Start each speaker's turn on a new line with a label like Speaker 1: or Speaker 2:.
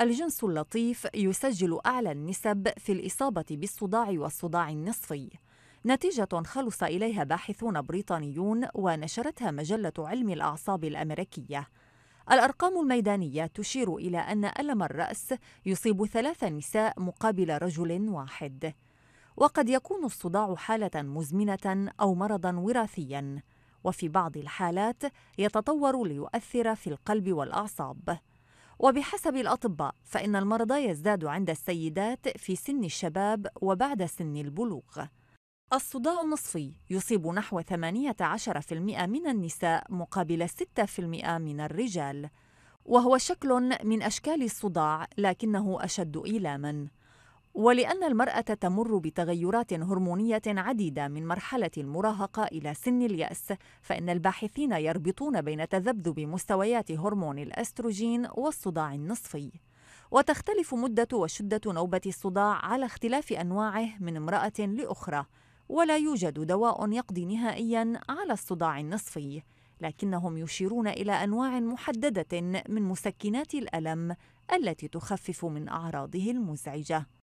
Speaker 1: الجنس اللطيف يسجل أعلى النسب في الإصابة بالصداع والصداع النصفي نتيجة خلص إليها باحثون بريطانيون ونشرتها مجلة علم الأعصاب الأمريكية الأرقام الميدانية تشير إلى أن ألم الرأس يصيب ثلاث نساء مقابل رجل واحد وقد يكون الصداع حالة مزمنة أو مرضا وراثيا وفي بعض الحالات يتطور ليؤثر في القلب والأعصاب وبحسب الأطباء فإن المرض يزداد عند السيدات في سن الشباب وبعد سن البلوغ الصداع النصفي يصيب نحو 18% من النساء مقابل 6% من الرجال وهو شكل من أشكال الصداع لكنه أشد إيلاماً ولأن المرأة تمر بتغيرات هرمونية عديدة من مرحلة المراهقة إلى سن اليأس، فإن الباحثين يربطون بين تذبذب مستويات هرمون الأستروجين والصداع النصفي. وتختلف مدة وشدة نوبة الصداع على اختلاف أنواعه من امرأة لأخرى، ولا يوجد دواء يقضي نهائياً على الصداع النصفي، لكنهم يشيرون إلى أنواع محددة من مسكنات الألم التي تخفف من أعراضه المزعجة.